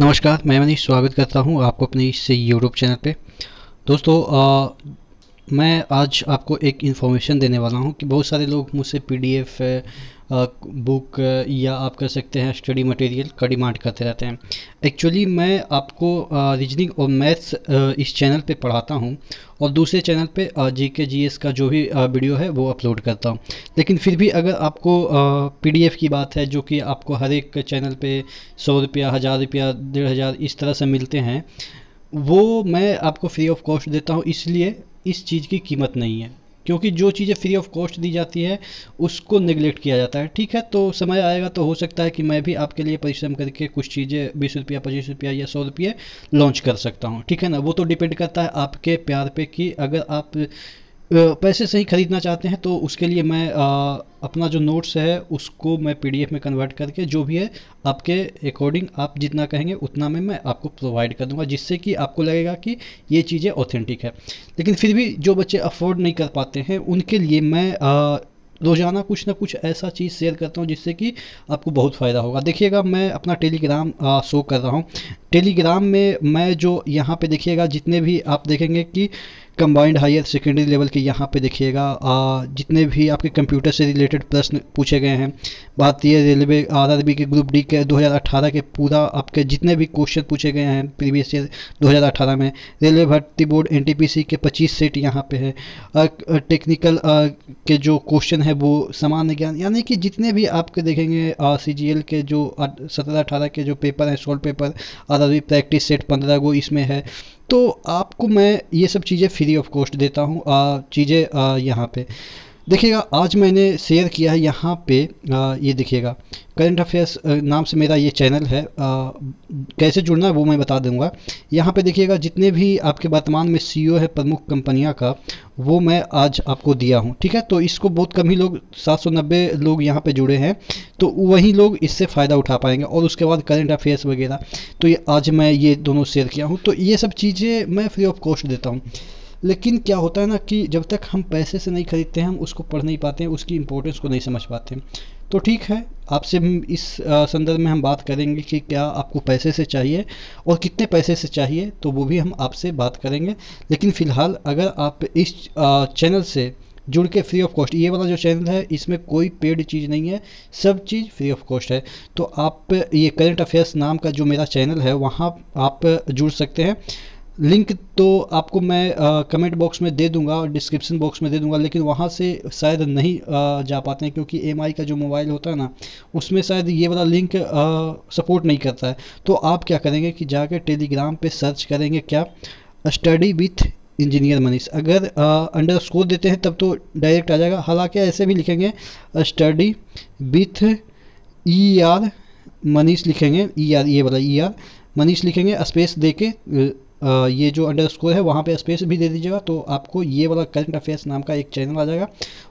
नमस्कार मैं मनीष स्वागत करता हूं आपको अपने इस यूट्यूब चैनल पे दोस्तों मैं आज आपको एक इन्फॉर्मेशन देने वाला हूँ कि बहुत सारे लोग मुझसे पीडीएफ बुक या आप कह सकते हैं स्टडी मटेरियल का डिमांड करते रहते हैं एक्चुअली मैं आपको रीजनिंग और मैथ्स इस चैनल पे पढ़ाता हूँ और दूसरे चैनल पे जी के जी एस का जो भी वीडियो है वो अपलोड करता हूँ लेकिन फिर भी अगर आपको पीडीएफ की बात है जो कि आपको हर एक चैनल पे सौ रुपया हज़ार रुपया डेढ़ हज़ार इस तरह से मिलते हैं वो मैं आपको फ्री ऑफ कॉस्ट देता हूँ इसलिए इस चीज़ की कीमत नहीं है क्योंकि जो चीज़ें फ्री ऑफ कॉस्ट दी जाती है उसको निगलेक्ट किया जाता है ठीक है तो समय आएगा तो हो सकता है कि मैं भी आपके लिए परिश्रम करके कुछ चीज़ें बीस रुपया पच्चीस रुपया या सौ रुपये लॉन्च कर सकता हूँ ठीक है ना वो तो डिपेंड करता है आपके प्यार पे कि अगर आप पैसे से ही ख़रीदना चाहते हैं तो उसके लिए मैं आ, अपना जो नोट्स है उसको मैं पीडीएफ में कन्वर्ट करके जो भी है आपके अकॉर्डिंग आप जितना कहेंगे उतना में मैं आपको प्रोवाइड कर दूंगा जिससे कि आपको लगेगा कि ये चीज़ें ऑथेंटिक है लेकिन फिर भी जो बच्चे अफोर्ड नहीं कर पाते हैं उनके लिए मैं आ, रोज़ाना कुछ ना कुछ ऐसा चीज़ शेयर करता हूँ जिससे कि आपको बहुत फ़ायदा होगा देखिएगा मैं अपना टेलीग्राम शो कर रहा हूँ टेलीग्राम में मैं जो यहाँ पे देखिएगा जितने भी आप देखेंगे कि कंबाइंड हायर सेकेंडरी लेवल के यहाँ पे देखिएगा जितने भी आपके कंप्यूटर से रिलेटेड प्रश्न पूछे गए हैं भारतीय रेलवे आरआरबी के ग्रुप डी के 2018 के पूरा आपके जितने भी क्वेश्चन पूछे गए हैं प्रीवियस ईयर 2018 में रेलवे भर्ती बोर्ड एनटीपीसी के 25 सेट यहाँ पे है टेक्निकल के जो क्वेश्चन है वो सामान्य ज्ञान यानी कि जितने भी आपके देखेंगे सी के जो सत्रह अठारह के जो पेपर हैं सोल्व पेपर आर प्रैक्टिस सेट पंद्रह गो इसमें है तो आपको मैं ये सब चीज़ें फ्री ऑफ कॉस्ट देता हूँ चीज़ें यहाँ पे देखिएगा आज मैंने शेयर किया है यहाँ पे आ, ये देखिएगा करंट अफेयर्स नाम से मेरा ये चैनल है आ, कैसे जुड़ना है वो मैं बता दूंगा यहाँ पे देखिएगा जितने भी आपके वर्तमान में सीईओ e है प्रमुख कंपनियाँ का वो मैं आज आपको दिया हूँ ठीक है तो इसको बहुत कम ही लोग 790 लोग यहाँ पे जुड़े हैं तो वही लोग इससे फ़ायदा उठा पाएंगे और उसके बाद करंट अफेयर्स वगैरह तो ये आज मैं ये दोनों शेयर किया हूँ तो ये सब चीज़ें मैं फ्री ऑफ कॉस्ट देता हूँ लेकिन क्या होता है ना कि जब तक हम पैसे से नहीं खरीदते हैं हम उसको पढ़ नहीं पाते हैं उसकी इम्पोर्टेंस को नहीं समझ पाते तो ठीक है आपसे इस संदर्भ में हम बात करेंगे कि क्या आपको पैसे से चाहिए और कितने पैसे से चाहिए तो वो भी हम आपसे बात करेंगे लेकिन फ़िलहाल अगर आप इस चैनल से जुड़ के फ्री ऑफ कॉस्ट ये वाला जो चैनल है इसमें कोई पेड चीज़ नहीं है सब चीज़ फ्री ऑफ कॉस्ट है तो आप ये करंट अफेयर्स नाम का जो मेरा चैनल है वहाँ आप जुड़ सकते हैं लिंक तो आपको मैं कमेंट बॉक्स में दे दूंगा और डिस्क्रिप्शन बॉक्स में दे दूंगा लेकिन वहाँ से शायद नहीं आ, जा पाते हैं क्योंकि एम का जो मोबाइल होता है ना उसमें शायद ये वाला लिंक आ, सपोर्ट नहीं करता है तो आप क्या करेंगे कि जाकर टेलीग्राम पे सर्च करेंगे क्या स्टडी विथ इंजीनियर मनीष अगर अंडर स्कोर देते हैं तब तो डायरेक्ट आ जाएगा हालाँकि ऐसे भी लिखेंगे study with E R Manish लिखेंगे ई e आर ये वाला ई e आर मनीष लिखेंगे स्पेस दे के ये जो अंडर स्कोर है वहाँ पे स्पेस भी दे दीजिएगा तो आपको ये वाला करंट अफेयर्स नाम का एक चैनल आ जाएगा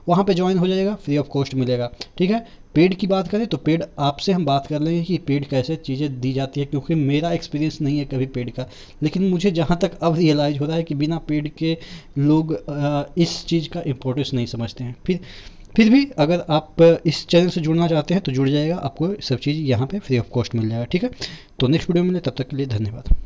वहाँ पे ज्वाइन हो जाएगा फ्री ऑफ कॉस्ट मिलेगा ठीक है पेड की बात करें तो पेड आपसे हम बात कर लेंगे कि पेड कैसे चीज़ें दी जाती है क्योंकि मेरा एक्सपीरियंस नहीं है कभी पेड का लेकिन मुझे जहाँ तक अब रियलाइज़ हो रहा है कि बिना पेड के लोग इस चीज़ का इम्पोर्टेंस नहीं समझते हैं फिर फिर भी अगर आप इस चैनल से जुड़ना चाहते हैं तो जुड़ जाएगा आपको सब चीज़ यहाँ पे फ्री ऑफ कॉस्ट मिल जाएगा ठीक है तो नेक्स्ट वीडियो में मिले तब तक के लिए धन्यवाद